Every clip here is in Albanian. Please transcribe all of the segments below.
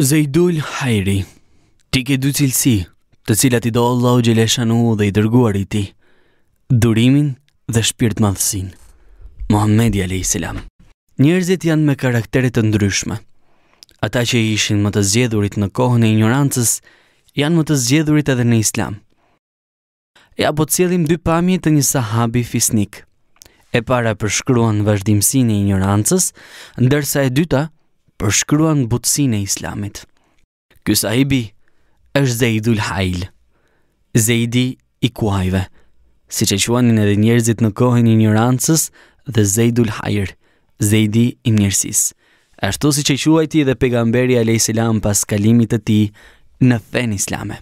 Zejdul Hajri Ti ke dy cilësi Të cilat i do Allahu u gjelesha në u dhe i dërguar i ti Durimin dhe shpirt madhësin Mohamedi a.s. Njerëzit janë me karakteret të ndryshme Ata që ishin më të zjedhurit në kohën e ignorancës Janë më të zjedhurit edhe në islam Ja po të cilim dy pamje të një sahabi fisnik E para përshkruan vazhdimësin e ignorancës Ndërsa e dyta përshkruan përshkruan butësin e islamit. Ky sahibi është Zeidul Hajl, Zeidi i kuajve, si që quanin edhe njerëzit në kohën i njërancës dhe Zeidul Hajr, Zeidi i njërësis. Ashtu si që quajti dhe pegamberi a.s. pas kalimit të ti në fen islame.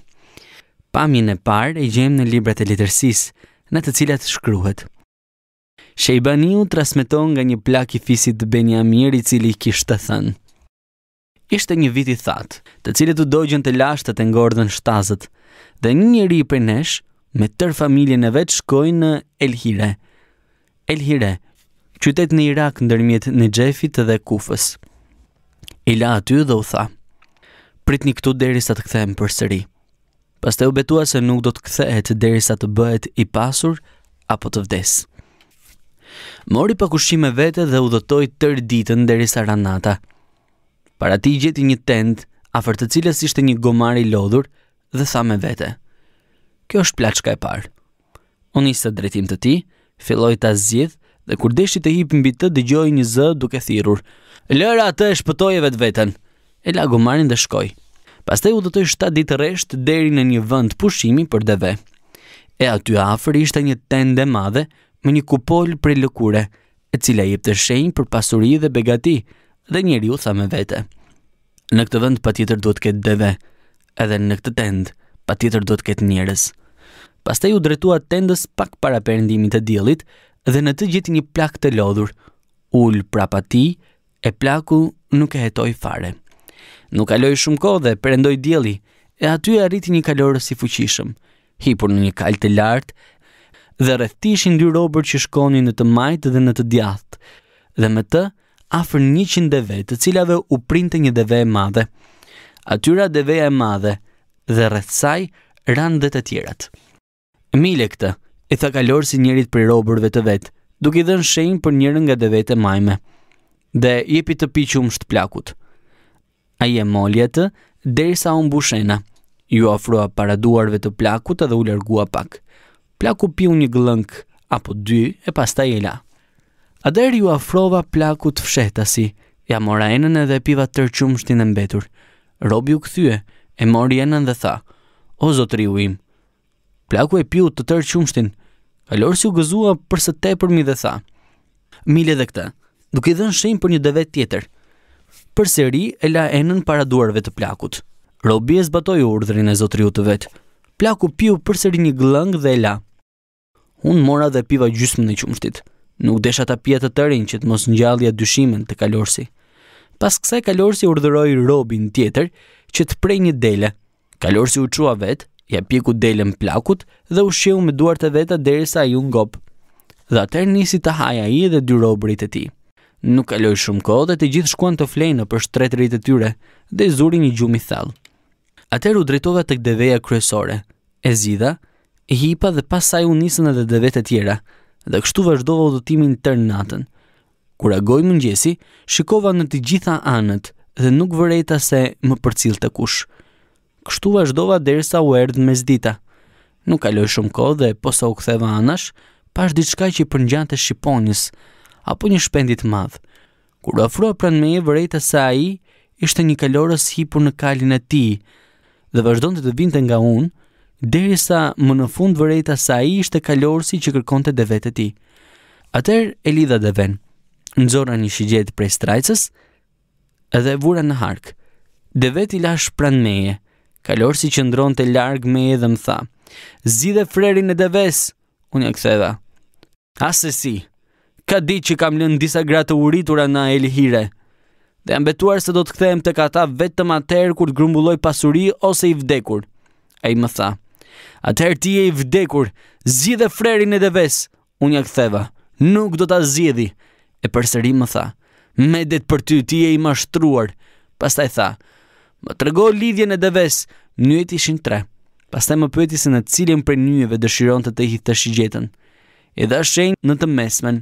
Pamjën e parë e gjem në libret e litërsis, në të cilat shkruhet. Shejbaniu transmeton nga një plak i fisit Benjamir i cili kishtë të thënë ishte një vit i thatë, të cilët u dogjën të lashtët e ngordhën shtazët, dhe një njëri i për nesh, me tër familjen e vetë shkojnë në Elhire. Elhire, qytet në Irak ndërmjet në Gjefit dhe Kufës. I la aty dhe u tha, prit një këtu derisa sa të kthehem për sëri. Pas të u betua se nuk do të kthehet derisa sa të bëhet i pasur apo të vdes. Mori me vete dhe u dhëtoj tërë ditën derisa sa ranata – para ti gjeti një tent afer të cilës ishte një gomar i lodhur dhe tha me vete. Kjo është plaçka e parë. Unë isë të drejtim të ti, filloj të azjith dhe kur deshi të hip mbi të gjoj një zë duke thirur. Lëra atë e shpëtoj e vetë vetën. E la gomarin dhe shkoj. Pastaj u dëtoj 7 ditë reshtë deri në një vënd pushimi për dheve. E aty afer ishte një e madhe me një kupol për lëkure, e cila jep të shenjë për pasuri dhe begati, dhe njeri u tha me vete. Në këtë vend pa tjetër do të ketë deve, edhe në këtë tend pa tjetër do të ketë njerës. Pasta ju dretua tendës pak para përndimit të djelit dhe në të gjithë një plak të lodhur, ull pra pa ti, e plaku nuk e hetoj fare. Nuk aloj shumë ko dhe përendoj djeli, e aty arriti një kalorës i fuqishëm, hipur në një kal të lartë, dhe rëthtishin dy robër që shkonin në të majtë dhe në të djathtë, dhe me të, afër 100 deve, të cilave u printe një deve e madhe. Atyra deveja e madhe dhe rreth saj ran dhe të tjerat. Mile këtë, i tha kalor si njërit për robërve të vetë, duke i dhenë shenjë për njërën nga devet e majme. Dhe jepi të pi qumë shtë plakut. A e molje të, deri sa unë bushena, ju ofrua para duarve të plakut edhe u lërgua pak. Plaku piu një glënk, apo dy, e pasta i la. Ader ju afrova plakut fshetasi, ja mora enën edhe piva tërqumshtin e mbetur. Robi u këthye, e mori enën dhe tha, o zotri u im. Plaku e piu të tërqumshtin, kalor si u gëzua përse te përmi dhe tha, mile dhe këta, duke i dhenë shenjë për një devet tjetër. Përse ri e la enën para duarve të plakut. Robi e zbatoj urdhrin e zotri u të vetë. Plaku piu përse ri një glëngë dhe e la. Unë mora dhe piva gjysmë në qumshtitë nuk desha ta pjetë të tërin që të mos ngjallja dyshimin të kalorsi. Pas kësaj kalorsi urdhëroi robin tjetër që të prej një dele. Kalorsi u qua vet, ja pjeku delen plakut dhe u shiu me duart e veta derisa ai u ngop. Dhe atër nisi të haja i dhe dy robrit e ti. Nuk kaloj shumë kohë dhe të gjithë shkuan të flejnë në për shtretë rritë të tyre dhe zuri një gjumi thalë. Atër u drejtova të kdeveja kryesore, e zida, e hipa dhe pasaj u nisën edhe dheve të tjera, dhe kështu vazhdova udhëtimin tërë natën. Kur agoj mëngjesi, shikova në të gjitha anët dhe nuk vërejta se më përcil të kush. Kështu vazhdova derisa u erdhë me zdita. Nuk kaloj shumë kohë dhe posa u ktheva anash, pash diçka që i përngjante shqiponjës apo një shpendit madhë. madh. Kur u afrua pranë meje vërejta se ai ishte një kalorës hipur në kalin e tij dhe vazhdonte të vinte nga unë, derisa më në fund vërejta sa i ishte kalorësi që kërkonte devet e ti. Atër e lidha dhe ven, në zora një shigjet prej strajcës edhe vura në hark. Devet i lash pran meje, kalorësi që ndronë të largë meje dhe më tha, zide frerin e deves, unë e dha. Asë si, ka di që kam lënë disa gratë uritura në elihire, dhe jam betuar se do të kthehem tek ata vetëm atëherë kur të grumbulloj pasuri ose i vdekur. Ai më tha, Atëherë ti e i vdekur, zgjidhe frerin e deves. Unë ja ktheva, nuk do ta zgjidhi. E përsëri më tha, medet për ty ti je i mashtruar. Pastaj tha, më trego lidhjen e deves, Nyjet ishin tre. Pastaj më pyeti se në cilin prej nyjeve dëshiron të të hithë të shigjetën. I dha shenjë në të mesmen.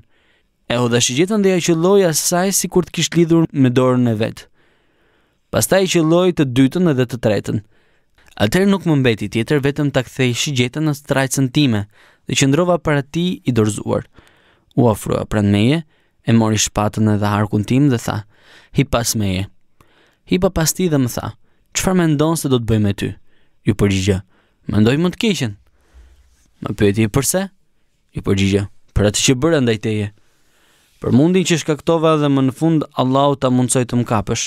E u dha shigjetën dhe ja qëlloj asaj si kur të kishte lidhur me dorën e vet Pastaj i qëlloj të dytën edhe të tretën. Atëherë nuk më mbeti tjetër vetëm ta kthej shigjetën në strajcën time dhe qëndrova para ti i dorzuar. U ofrua pranë meje, e mori shpatën edhe harkun tim dhe tha: "Hi pas meje." Hi pa pas ti dhe më tha: "Çfarë mendon se do të bëj me ty?" Ju përgjigja: "Mendoj më të keqen." Më pyeti: "Përse?" Ju përgjigja: "Për atë që bëra ndaj teje." mundin që shkaktova dhe më në fund Allahu ta mundsoi të më kapësh.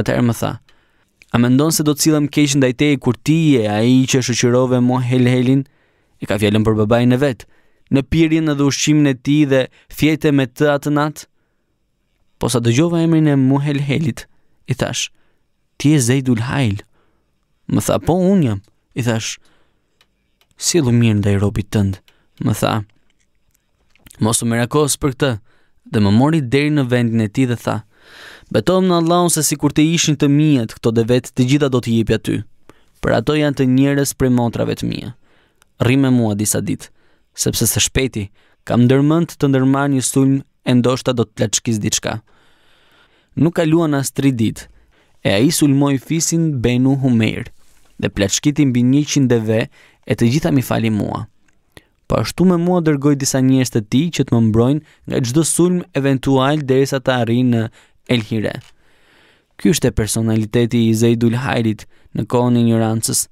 Atëherë më tha: A ndonë se do të cilëm keq ndaj teje kur ti je ai që shoqërove hel-helin, I ka fjalën për babain e vet, në pirjen dhe ushqimin e tij dhe fjete me të atë natë. Po sa dëgjova emrin e Muhelhelit, i thash: "Ti je Zeidul Hail." Më tha: "Po un jam." I thash: "Sillu mirë ndaj robit tënd." Më tha: "Mos u merakos për këtë." Dhe më mori deri në vendin e tij dhe tha: Betojmë në Allahun se sikur të ishin të miet këto devet, të gjitha do t'i jepja ty. Për ato janë të njerëz prej motrave të mia. Rri me mua disa ditë, sepse së shpeti kam ndërmend të ndërmar një sulm e ndoshta do të plaçkis diçka. Nuk kaluan as 3 ditë e ai sulmoi fisin Benu Humer, dhe plaçkiti mbi 100 dheve, e të gjitha mi fali mua. Po ashtu me mua dërgoj disa njerëz të ti, që të më mbrojnë nga çdo sulm eventual derisa të arrij në El Hire. Ky është e personaliteti i Zeidul Hajrit në kohën e ignorancës,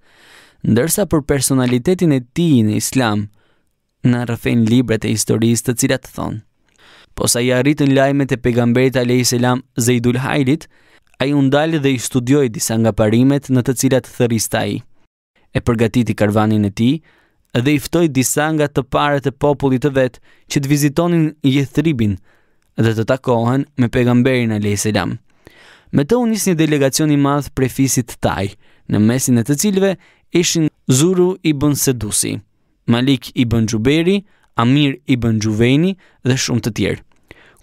ndërsa për personalitetin e tij në Islam na rëfen librat e historisë të cilat thonë. Po sa i arritën lajmet e pejgamberit Alei salam Zeidul Hajrit, ai u ndal dhe i studioi disa nga parimet në të cilat thërrisi ai. E përgatiti karvanin e tij dhe i ftoi disa nga të parët e popullit të vet që të vizitonin Yathribin, dhe të takohen me pejgamberin e Me të unis një delegacion i madhë prefisit fisit taj, në mesin e të cilve ishin Zuru i bën Sedusi, Malik i bën Gjuberi, Amir i bën Gjuveni dhe shumë të tjerë.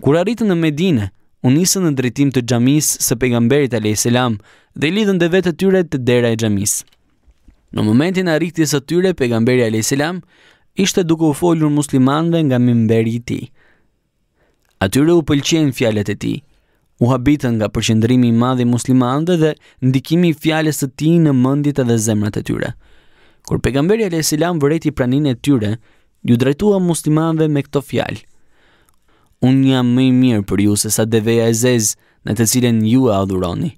Kur arritën në Medine, unisën në drejtim të gjamis së pejgamberit e dhe lidhën dhe vetë të tyre të dera e gjamis. Në momentin a të tyre, pejgamberi e ishte duke u folur muslimanve nga mimberi i tij. Atyre u pëlqen fjalet e tij. U habitën nga përqendrimi i madh i muslimanëve dhe ndikimi i fjalës së tij në mendjet dhe zemrat e tyre. Kur pejgamberi alayhis salam vëreti praninë e tyre, ju drejtua muslimanëve me këto fjalë: Un jam më i mirë për ju se sa deveja e zez në të cilën ju e adhuroni.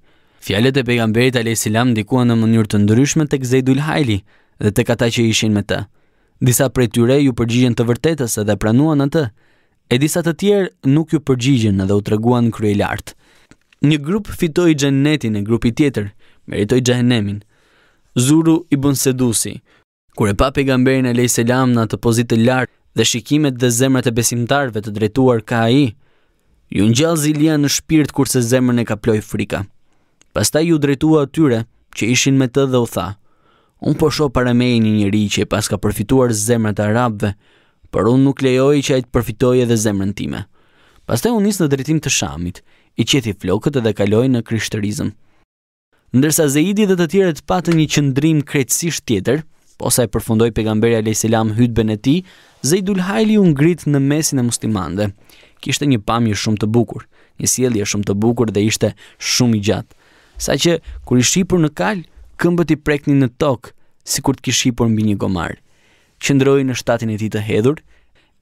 Fjalët e pejgamberit alayhis salam ndikuan në mënyrë të ndryshme tek Zeidul Hajli dhe tek ata që ishin me të. Disa prej tyre ju përgjigjen të vërtetës edhe pranuan atë. E disa të tjerë nuk ju përgjigjen edhe u treguan krye lartë. Një grup fitoi xhenetin e grupi tjetër meritoi xhenemin. Zuru i bun sedusi. Kur e pa pejgamberin alay selam në atë pozitë të lartë dhe shikimet dhe zemrat e besimtarve të drejtuar ka ai, ju gjallë zilia në shpirt kurse zemrën e ka ploj frika. Pastaj ju drejtua atyre që ishin me të dhe u tha: Un po shoh para meje një njëri që e paska përfituar zemrat e arabëve por unë nuk lejoj që ajtë përfitoj edhe zemrën time. Pastaj unë nisë në drejtim të shamit, i qeti flokët edhe kaloj në krishterizm. Ndërsa Zeidi dhe të tjere të patë një qëndrim krejtësisht tjetër, po sa e përfundoj pegamberi a.s. hytben e ti, Zeidul Hajli unë grit në mesin e muslimande. Kishte një pamje shumë të bukur, një sielje shumë të bukur dhe ishte shumë i gjatë. Sa që, kur i shqipur në kalë, këmbët i prekni në tokë, si kur të kishipur mbi një gomarë qëndroi në shtatin e tij të hedhur,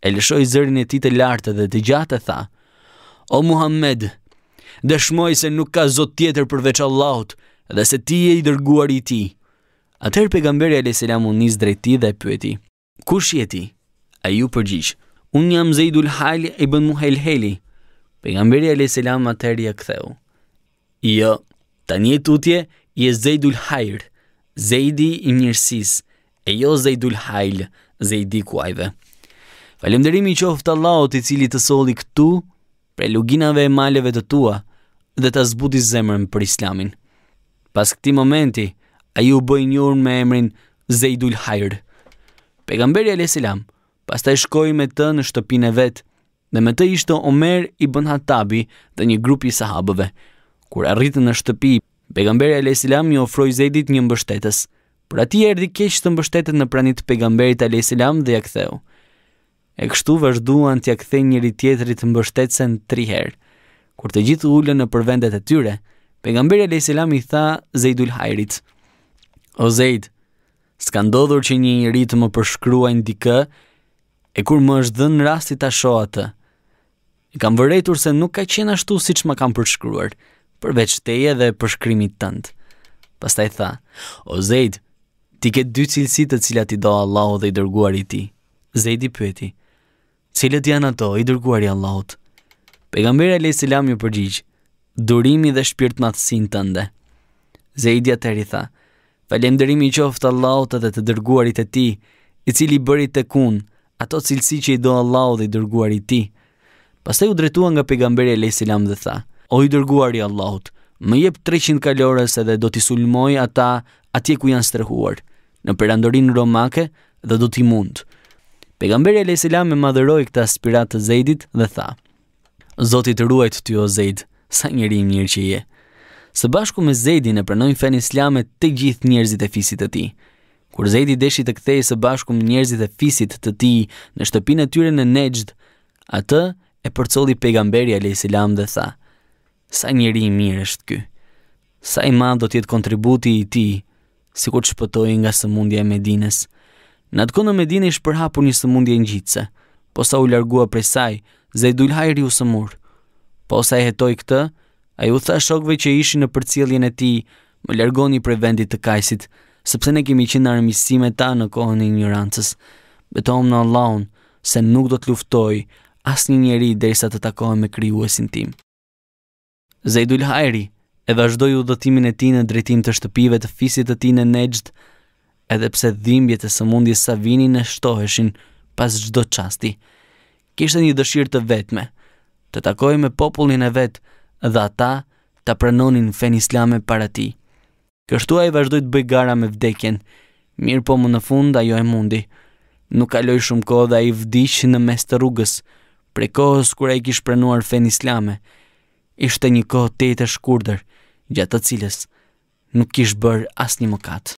e lëshoi zërin e tij të lartë dhe të gjatë e tha: O Muhammed, dëshmoj se nuk ka zot tjetër përveç Allahut dhe se ti je i dërguari i tij. Atëherë pejgamberi alayhis salam u nis drejt tij dhe pyeti: Kush je ti? Ai u përgjigj: Un jam Zeidul Hal ibn Muhelheli. Pejgamberi alayhis salam atëherë ia ktheu: Jo, tani tutje je Zeidul Hair, Zeidi i mirësisë e jo Hail, Hajl, Zejdi Kuajve. Falemderimi i qoftë Allahut i cili të solli këtu për luginave e maleve të tua dhe të zbuti zemrën për islamin. Pas këti momenti, a ju bëjnë njërën me emrin Zejdul Hajr. Pegamberi a.s. pas ta shkoj me të në shtëpin e vetë dhe me të ishte Omer i bën Hatabi dhe një grupi sahabëve. Kur arritën në shtëpi, Pegamberi a.s. një ofroj Zejdit një mbështetës. Por ati erdi keqë të mbështetet në pranit të pegamberit a.s. dhe jaktheu. E kështu vazhduan të jakthe njëri tjetërit të mbështetësen tri herë. Kur të gjithë ullën në përvendet e tyre, pegamberi a.s. i tha Zeidul Hajrit. O Zeid, s'ka ndodhur që një njëri të më përshkrua indikë, e kur më është dhënë rasti ta shoa të. I kam vërrejtur se nuk ka qenë ashtu si që më kam përshkruar, përveç teje dhe përshkrimit tëndë. Pastaj tha, o Zejd, ti ke dy cilësi të cilat i do Allahu dhe i dërguari i ti. Zeidi pyeti: Cilët janë ato, i dërguari i Allahut? Pejgamberi alayhis salam ju përgjigj: Durimi dhe shpirtmatësinë tënde. Zeidi atë i tha: Falënderimi i qoftë Allahut edhe të dërguarit e ti, i cili bëri të kun ato cilësi që i do Allahu dhe i dërguari i ti. Pastaj u dretua nga pejgamberi alayhis salam dhe tha: O i dërguari i Allahut, më jep 300 kalorës edhe do t'i sulmoj ata atje ku janë strehuar në perandorinë romake dhe do t'i mund. Pegamberi e Lesila me madhëroj këta spirat të Zedit dhe tha, Zotit ruajt t'ju o Zed, sa njëri mirë që je. Së bashku me Zedin e pranojnë fen islamet të gjithë njerëzit e fisit të ti. Kur Zedi deshi të kthej së bashku me njerëzit e fisit të ti në shtëpinë e tyre në Nejd, atë e përcolli pejgamberi alayhis salam dhe tha: Sa njeri i mirë është ky. Sa i madh do të jetë kontributi i tij si kur shpëtojnë nga sëmundja e Medines. Në atë kone Medine ishë përhapur një sëmundje në gjitëse, po sa u largua prej saj, Zejdul Hajri u sëmur. Po sa e hetoj këtë, a ju tha shokve që ishi në përcjeljen e ti, më largoni prej vendit të kajsit, sepse ne kemi qenë armisime ta në kohën e rancës. Betohem në Allahun se nuk do të luftoj asë një njeri dhe të takohem me kryuesin tim. Zejdul Hajri, e vazhdoi udhëtimin e tij në drejtim të shtëpive të fisit të tij në Nejd, edhe pse dhimbjet e sëmundjes sa vinin në shtoheshin pas çdo çasti. Kishte një dëshirë të vetme, të takojë me popullin e vet dhe ata ta pranonin fen islame para tij. Kështu ai vazhdoi të bëj gara me vdekjen, mirë po më në fund ajo e mundi. Nuk kaloi shumë kohë dhe ai vdiq në mes të rrugës, pre kohës kur ai kishte pranuar fen islame. Ishte një kohë tetë e shkurtër, gjatë të cilës nuk kishë bërë asë një mëkat.